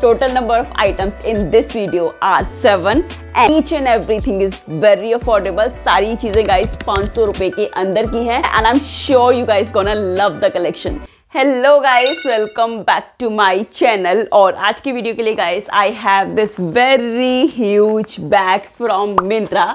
Total number of items in this video are seven and each and everything is very affordable. सारी चीजें guys 500 रुपए के अंदर की हैं and I'm sure you guys gonna love the collection. Hello guys welcome back to my channel और आज की वीडियो के लिए guys I have this very huge bag from Myntra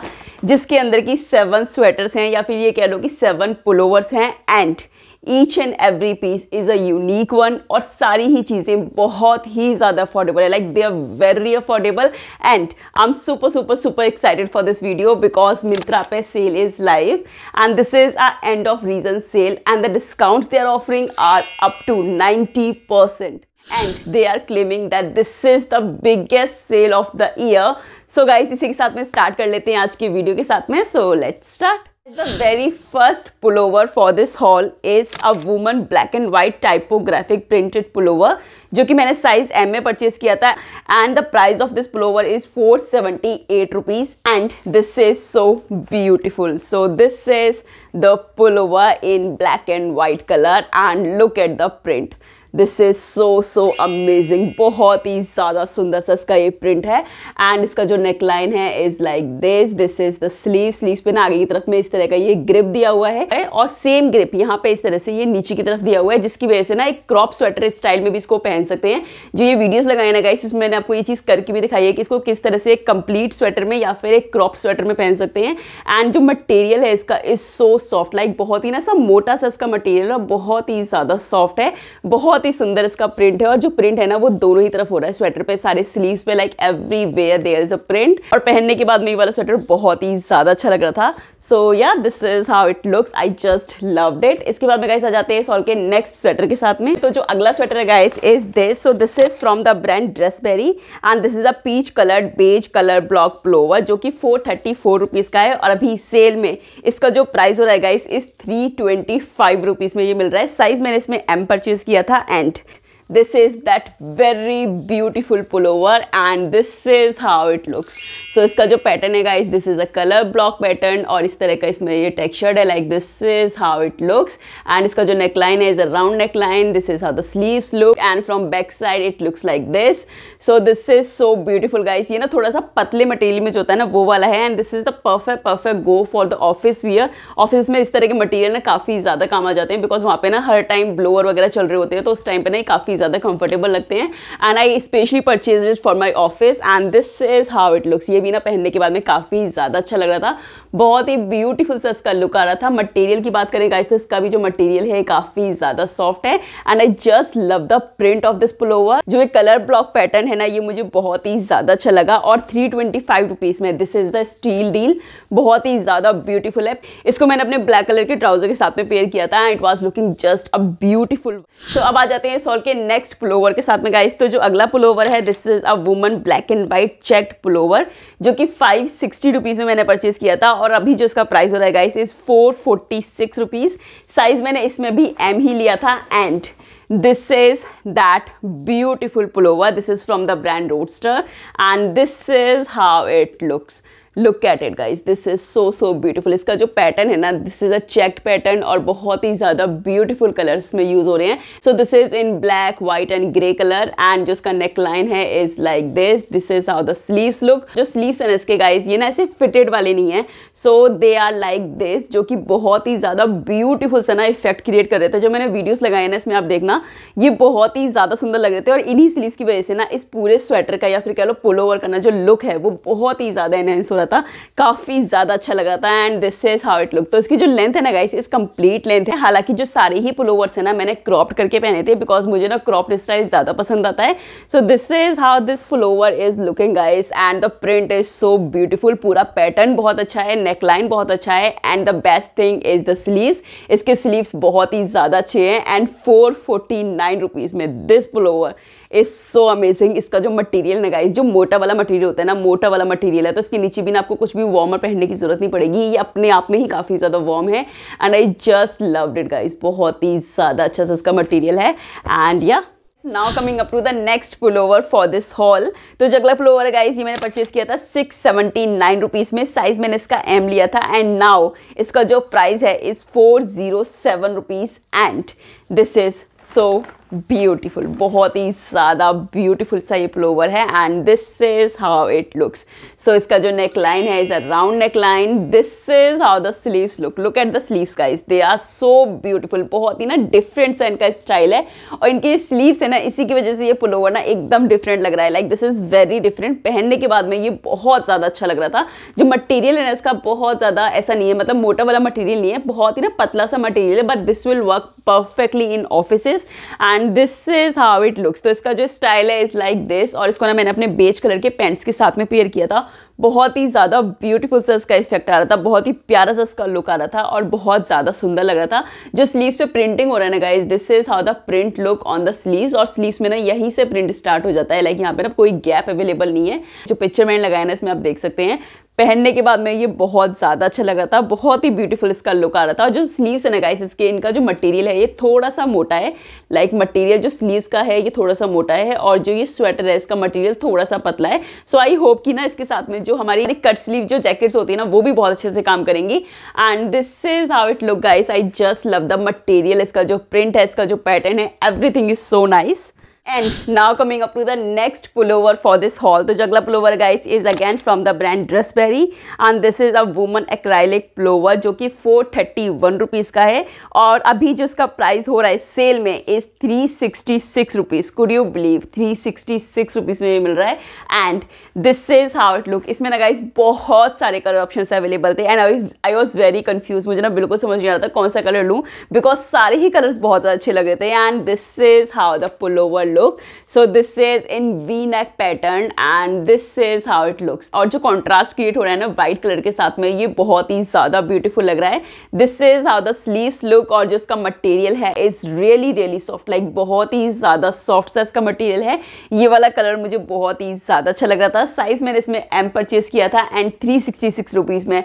जिसके अंदर की सेवन स्वेटर्स हैं या फिर ये कह लो कि सेवन पुलोवर्स हैं and each and every piece is a unique one और सारी ही चीज़ें बहुत ही ज़्यादा अफोर्डेबल है like they are very affordable and I am super super super excited for this video because Myntra पे sale is live and this is our end of reason sale and the discount they are offering are up to ninety percent and they are claiming that this is the biggest sale of the year so guys इसी के साथ में start कर लेते हैं आज के video के साथ में so let's start The very first pullover for this haul is a woman black and white typographic printed pullover which I purchased size M purchase kiya and the price of this pullover is 478 rupees and this is so beautiful so this is the pullover in black and white color and look at the print this is so so amazing बहुत ही ज़्यादा सुंदर सा इसका ये print है and इसका जो नेक लाइन है is like this this is the sleeve sleeve पे ना आगे की तरफ में इस तरह का ये ग्रिप दिया हुआ है और सेम ग्रिप यहाँ पे इस तरह से ये नीचे की तरफ दिया हुआ है जिसकी वजह से ना एक क्रॉप स्वेटर स्टाइल में भी इसको पहन सकते हैं जो ये वीडियोज लगाए ना गाइस इसमें मैंने आपको ये चीज़ करके भी दिखाई है कि इसको किस तरह से एक कंप्लीट स्वेटर में या फिर एक क्रॉप स्वेटर में पहन सकते हैं एंड जो मटेरियल है इसका इज सो सॉफ्ट लाइक बहुत ही ना सा मोटा सा इसका मटेरियल और बहुत ही ज़्यादा सॉफ्ट है बहुत बहुत ही सुंदर इसका प्रिंट है और जो प्रिंट है ना वो दोनों ही तरफ हो रहा है स्वेटर पे सारे स्लीव पे like everywhere there is a print और पहनने के बाद में ये वाला स्वेटर बहुत ही ज़्यादा अच्छा लग रहा था so yeah this is how it looks I just love it इसके बाद में गाइस आ जाते हैं सॉल के नेक्स्ट स्वेटर के साथ में तो जो अगला स्वेटर है guys is this so this is from the brand Dressberry and this is a peach coloured beige colour block pullover जो कि फोर थर्टी फोर रुपीज़ का है और अभी सेल में इसका जो प्राइस हो रहा है guys is three twenty five rupees में ये मिल रहा है साइज़ मैंने इसमें एम परचेज़ किया था end. this is that very beautiful pullover and this is how it looks so iska jo pattern hai guys this is a color block pattern aur is tarah ka isme ye textured hai like this is how it looks and iska jo neckline hai is a round neckline this is how the sleeves look and from back side it looks like this so this is so beautiful guys ye na thoda sa patle material mein jo hota hai na wo wala hai and this is the perfect perfect go for the office wear office में इस तरह के material ना काफ़ी ज़्यादा काम आ जाते हैं बिकॉज वहाँ पे ना हर टाइम ब्लोअर वगैरह चल रहे होते हैं तो उस टाइम पे ना kafi ज़्यादा कंफर्टेबल लगते हैं and I specially purchase it for my office and this is how it looks ये भी ना पहनने के बाद में काफ़ी ज़्यादा अच्छा लग रहा था बहुत ही ब्यूटीफुल सा इसका लुक आ रहा था मटेरियल की बात करें गाइस तो इसका भी जो मटेरियल है काफ़ी ज़्यादा सॉफ्ट है and I just love the print of this pullover जो एक कलर ब्लॉक पैटर्न है ना ये मुझे बहुत ही ज़्यादा अच्छा लगा और थ्री ट्वेंटी फाइव रुपीज़ में this is the steal deal बहुत ही ज़्यादा ब्यूटीफुल है इसको मैंने अपने ब्लैक कलर के ट्राउजर के साथ में पेयर किया था and it was looking just a beautiful so अब आ जाते हैं सॉल के नेक्स्ट पुलोवर के साथ में गाइस तो जो अगला पुलोवर है this is a woman black and white checked pullover जो कि फाइव सिक्सटी में मैंने परचेज़ किया था और अभी जो इसका प्राइस हो रहा है guys is four forty size मैंने इसमें भी एम ही लिया था and this is that beautiful pullover this is from the brand roadster and this is how it looks look at it guys this is so so beautiful इसका जो pattern है ना this is a check pattern और बहुत ही ज़्यादा beautiful colours में use हो रहे हैं so this is in black white and grey colour and जो इसका नेक लाइन है is like this this is how the sleeve look जो है ना इसके गाइज ये ना ऐसे फिटेड वाले नहीं है so they are like this जो कि बहुत ही ज़्यादा ब्यूटीफुल सा ना इफेक्ट क्रिएट कर रहे थे जो मैंने वीडियोज लगाए ना इसमें आप देखना ये बहुत ही ज़्यादा सुंदर लग रहे थे और इन्हीं स्लीव की वजह से ना इस पूरे स्वेटर का या फिर कह लो पुल ओवर का ना जो लुक है वो बहुत ही ज़्यादा एनहेंस हो रहा रहा था काफ़ी ज़्यादा अच्छा लग रहा था and this is how it look तो इसकी जो लेंथ है ना गाइस इस कंप्लीट लेंथ है हालांकि जो सारे ही पुलोवर्स है ना मैंने क्रॉप्ड करके पहने थे बिकॉज मुझे ना क्रॉप्ड स्टाइल ज़्यादा पसंद आता है so this is how this pullover is looking guys and the print is so beautiful पूरा पैटर्न बहुत अच्छा है नेकलाइन बहुत अच्छा है and the best thing is the sleeves इसके स्लीव्स बहुत ही ज़्यादा अच्छे हैं and four forty nine rupees में this pullover is so amazing इसका जो मटेरियल ना गाइस जो मोटा वाला मटेरियल होता है ना मोटा वाला मटेरियल है तो इसके नीचे भी ना आपको कुछ भी वार्मर पहनने की जरूरत नहीं पड़ेगी ये अपने आप में ही काफ़ी ज़्यादा वार्म है and I just love it guys बहुत ही ज़्यादा अच्छा सा इसका मटीरियल है and yeah now coming up to the next pullover for this haul तो जगला पुलोवर गाइज ये मैंने परचेज किया था सिक्स सेवेंटी नाइन रुपीज़ में साइज मैंने इसका एम लिया था एंड नाउ इसका जो प्राइस है is four zero seven rupees and this is so beautiful बहुत ही ज़्यादा ब्यूटिफुल सा ये प्लोवर है and this is how it looks so इसका जो नेक लाइन है is a round neck line this is how the sleeves look look at the sleeves is they are so beautiful बहुत ही ना different सा इनका style है और इनके स्लीव्स है ना इसी की वजह से ये प्लोवर ना एकदम डिफरेंट लग रहा है like this is very different पहनने के बाद में ये बहुत ज़्यादा अच्छा लग रहा था जो मटेरियल है ना इसका बहुत ज़्यादा ऐसा नहीं है मतलब मोटा वाला मटेरियल नहीं है बहुत ही ना पतला सा मटेरियल है but this will work perfect directly in office and this is how it looks तो इसका जो स्टाइल है इज लाइक दिस और इसको ना मैंने अपने बेच कलर के पेंट्स के साथ में पेयर किया था बहुत ही ज़्यादा ब्यूटीफुल सा इसका इफेक्ट आ रहा था बहुत ही प्यारा सा इसका लुक आ रहा था और बहुत ज़्यादा सुंदर लग रहा था जो स्लीव्स पे प्रिंटिंग हो रहा है ना guys this is how the print look on the sleeves और स्लीव्स में ना यहीं से प्रिंट स्टार्ट हो जाता है लाइक यहाँ पे ना कोई गैप अवेलेबल नहीं है जो पिक्चर मैंने लगाया ना इसमें आप देख सकते हैं पहनने के बाद में ये बहुत ज़्यादा अच्छा लग रहा था बहुत ही ब्यूटीफुल इसका लुक आ रहा था और जो स्लीव्स है ना गाइस इसके इनका जो मटेरियल है ये थोड़ा सा मोटा है लाइक like मटेरियल जो स्लीव्स का है ये थोड़ा सा मोटा है और जो ये स्वेटर है इसका मटेरियल थोड़ा सा पतला है सो आई होप कि ना इसके साथ में जो जो हमारी कट स्लीव जो जैकेट्स होती है ना वो भी बहुत अच्छे से काम करेंगी and this is how it look guys I just love the material इसका जो प्रिंट है इसका जो पैटर्न है everything is so nice And now coming up to the next pullover for this haul. The Jagla pullover guys is again from the brand Dressberry and this is a woman acrylic pullover जो कि 431 rupees का है और अभी जो इसका price हो रहा है सेल में is 366 rupees could you believe six rupees में मिल रहा है and this is how it look इसमें ना गाइस बहुत सारे कलर ऑप्शन अवेलेबल थे and I was very confuse मुझे ना बिल्कुल समझ नहीं आ रहा था कौन सा कलर लूँ बिकॉज सारे ही कलर्स बहुत ज्यादा अच्छे लग रहे थे and this is how the pullover look so this is in v neck pattern and this is how it looks और जो contrast create हो रहा है ना white color के साथ में ये बहुत ही ज़्यादा beautiful लग रहा है this is how the sleeves look और जो इसका material है is really really soft like बहुत ही ज़्यादा soft सा इसका material है ये वाला color मुझे बहुत ही ज़्यादा अच्छा लग रहा था size मैंने इसमें M purchase किया था and 366 rupees में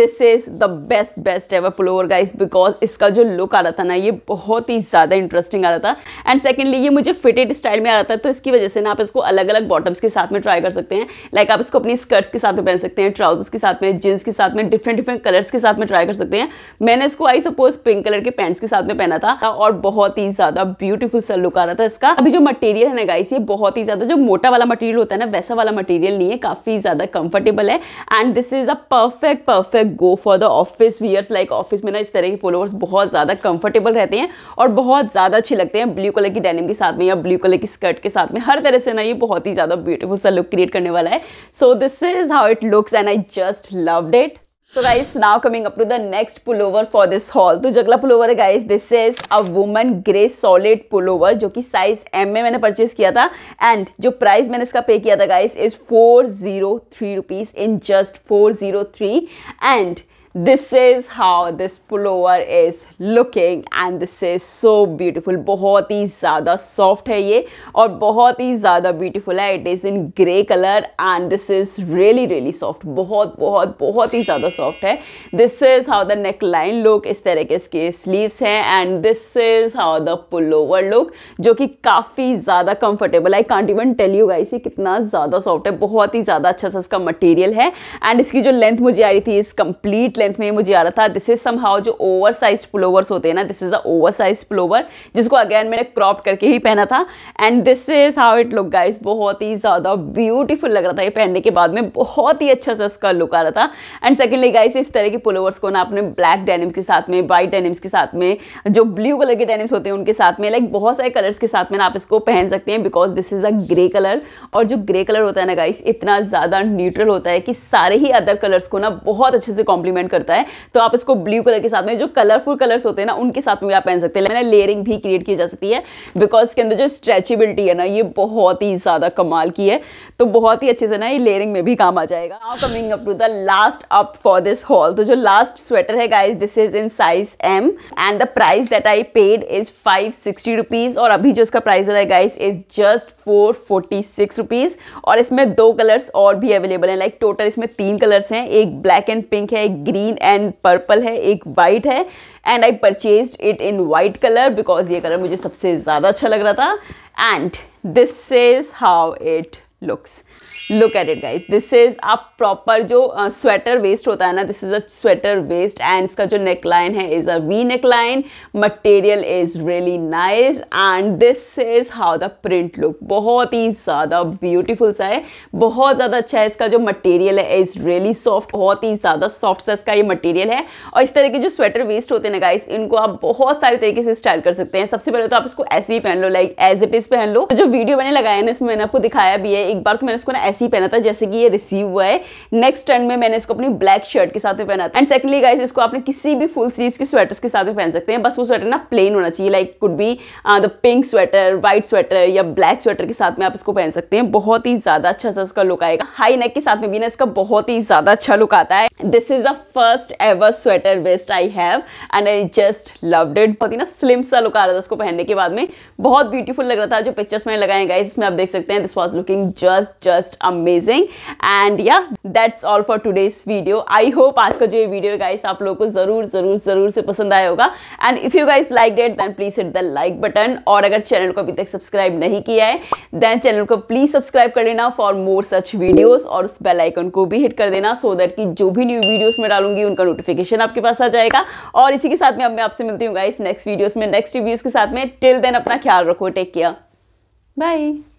this is the best best ever pullover guys because इसका जो look आ रहा था ना ये बहुत ही ज़्यादा इंटरेस्टिंग आ रहा था एंड सेकेंडली ये मुझे फिटेड वेब स्टाइल में आ जाता है तो इसकी वजह से ना आप इसको अलग अलग बॉटम्स के साथ में ट्राई कर सकते हैं लाइक like आप इसको अपनी स्कर्ट्स के साथ में पहन सकते हैं ट्राउजर्स के साथ में जींस के साथ में डिफरेंट डिफरेंट कलर्स के साथ में ट्राई कर सकते हैं मैंने इसको आई सपोज पिंक कलर के पैंट्स के साथ में पहना था और बहुत ही ज़्यादा ब्यूटीफुल सा लुक आ रहा था इसका अभी जो मटेरियल है ना गाइस ये बहुत ही ज़्यादा जो मोटा वाला मटेरियल होता है ना वैसा वाला मटेरियल नहीं है काफ़ी ज़्यादा कंफर्टेबल है and this is a perfect perfect go for the office wears like office में ना इस तरह के पोलोवर्स बहुत ज़्यादा कंफर्टेबल रहते हैं और बहुत ज़्यादा अच्छे लगते हैं ब्लू कलर की डेनिम के साथ में या ब्लू बिल्कुल एक स्कर्ट के साथ में हर तरह से ना ये बहुत ही ज़्यादा ब्यूटीफुल सा लुक क्रिएट करने वाला है so this is how it looks and I just loved it so guys now coming up to the next pullover for this haul तो जगला पुल ओवर है guys this is a woman grey solid pullover जो कि size M में मैंने purchase किया था and जो प्राइस मैंने इसका पे किया था guys is four zero three rupees in just four zero three and this is how this pullover is looking and this is so beautiful बहुत ही ज़्यादा सॉफ्ट है ये और बहुत ही ज़्यादा ब्यूटिफुल है it is in grey colour and this is really really soft बहुत बहुत बहुत ही ज़्यादा सॉफ्ट है this is how the neck line look इस तरह के इसके स्लीवस हैं and this is how the pullover look जो कि काफ़ी ज़्यादा कंफर्टेबल है can't even tell you guys कितना ज़्यादा सॉफ्ट है बहुत ही ज़्यादा अच्छा सा इसका मटेरियल है एंड इसकी जो लेंथ मुझे आ रही थी इस कंप्लीट लेंथ में मुझे आ रहा था दिस इज समहाउ जो ओवर साइज प्लोवर्स होते हैं ना this is the over size pullover जिसको अगेन मैंने क्रॉप करके ही पहना था and this is how it look guys बहुत ही ज़्यादा ब्यूटीफुल लग रहा था ये पहनने के बाद में बहुत ही अच्छा सा इसका लुक आ रहा था एंड सेकेंडली गाइस इस तरह के पुलोवर्स को ना अपने ब्लैक डेनिम्स के साथ में वाइट डेनिम्स के साथ में जो ब्लू कलर के डेनिम्स होते हैं उनके साथ में लाइक बहुत सारे कलर्स के साथ में ना आप इसको पहन सकते हैं because this is a grey colour और जो ग्रे कलर होता है ना गाइस इतना ज़्यादा न्यूट्रल होता है कि सारे ही अदर कलर्स को ना बहुत अच्छे से कॉम्प्लीमेंट करता है तो आप इसको ब्लू कलर के साथ में जो कलरफुल कलर्स होते हैं ना उनके साथ में भी आप पहन सकते हैं लेयरिंग भी क्रिएट की जा सकती है बिकॉज इसके अंदर जो स्ट्रेचिबिलिटी है ना ये बहुत ही ज़्यादा कमाल की है तो बहुत ही अच्छे से ना ये लेयरिंग में भी काम आ जाएगा now coming up to the last up for this haul तो जो लास्ट स्वेटर है guys this is in size M and the price that I paid is five sixty rupees और अभी जो इसका प्राइस है guys is just four forty six rupees और इसमें दो कलर्स और भी अवेलेबल है लाइक like, टोटल इसमें तीन कलर्स हैं एक ब्लैक एंड पिंक है एक ग्रीन ग्रीन एंड पर्पल है एक वाइट है and I purchase it in white colour because ये कलर मुझे सबसे ज़्यादा अच्छा लग रहा था and this is how it looks look at it guys this is आप proper जो स्वेटर uh, वेस्ट होता है ना this is a sweater waist and इसका जो नेक लाइन है is a v neck line material is really nice and this is how the print look बहुत ही ज़्यादा ब्यूटीफुल सा है बहुत ज़्यादा अच्छा है इसका जो मटेरियल है इज रियली सॉफ्ट बहुत ही ज़्यादा सॉफ्ट सा इसका ये मटेरियल है और इस तरह के जो स्वेटर वेस्ट होते हैं ना गाइस इनको आप बहुत सारे तरीके से स्टाइल कर सकते हैं सबसे पहले तो आप इसको ऐसे ही पहन लो लाइक एज इट इज़ पहन लो तो जो वीडियो मैंने लगाया ना इसमें मैंने आपको दिखाया भी है एक बार तो मैंने इसको ना ऐसे ही पहना था जैसे कि ये रिसीव हुआ है नेक्स्ट ट्रेंड में मैंने इसको अपनी ब्लैक शर्ट के साथ में पहना था एंड सेकंडली गाइस इसको आपने किसी भी फुल स्लीव्स के स्वेटर्स के साथ में पहन सकते हैं बस वो स्वेटर ना प्लेन होना चाहिए like could be the pink sweater white sweater या ब्लैक स्वेटर के साथ में आप इसको पहन सकते हैं बहुत ही ज़्यादा अच्छा सा इसका लुक आएगा हाई नेक के साथ में भी ना इसका बहुत ही ज़्यादा अच्छा लुक आता है this is the first ever sweater waist I have and I just loved it बहुत ही ना स्लिम सा लुक आ रहा था इसको पहनने के बाद में बहुत ब्यूटीफुल लग रहा था जो पिक्चर्स मैंने लगाए गाइस इसमें आप देख सकते हैं this was looking just just amazing and yeah that's all for today's video I hope आज का जो ये वीडियो गाइस आप लोगों को ज़रूर ज़रूर ज़रूर से पसंद आया होगा and if you guys like that then please hit the like button और अगर चैनल को अभी तक सब्सक्राइब नहीं किया है देन चैनल को प्लीज़ सब्सक्राइब कर लेना फॉर मोर सच वीडियोज़ और उस बेलाइकन को भी हिट कर देना सो so दैट कि जो भी न्यू वीडियोज में डालूंगी उनका नोटिफिकेशन आपके पास आ जाएगा और इसी के साथ में अब मैं आपसे मिलती हूँ गाइस नेक्स्ट वीडियोज में नेक्स्ट रिव्यूज़ के साथ में टिल देन अपना ख्याल रखो टेक केयर बाय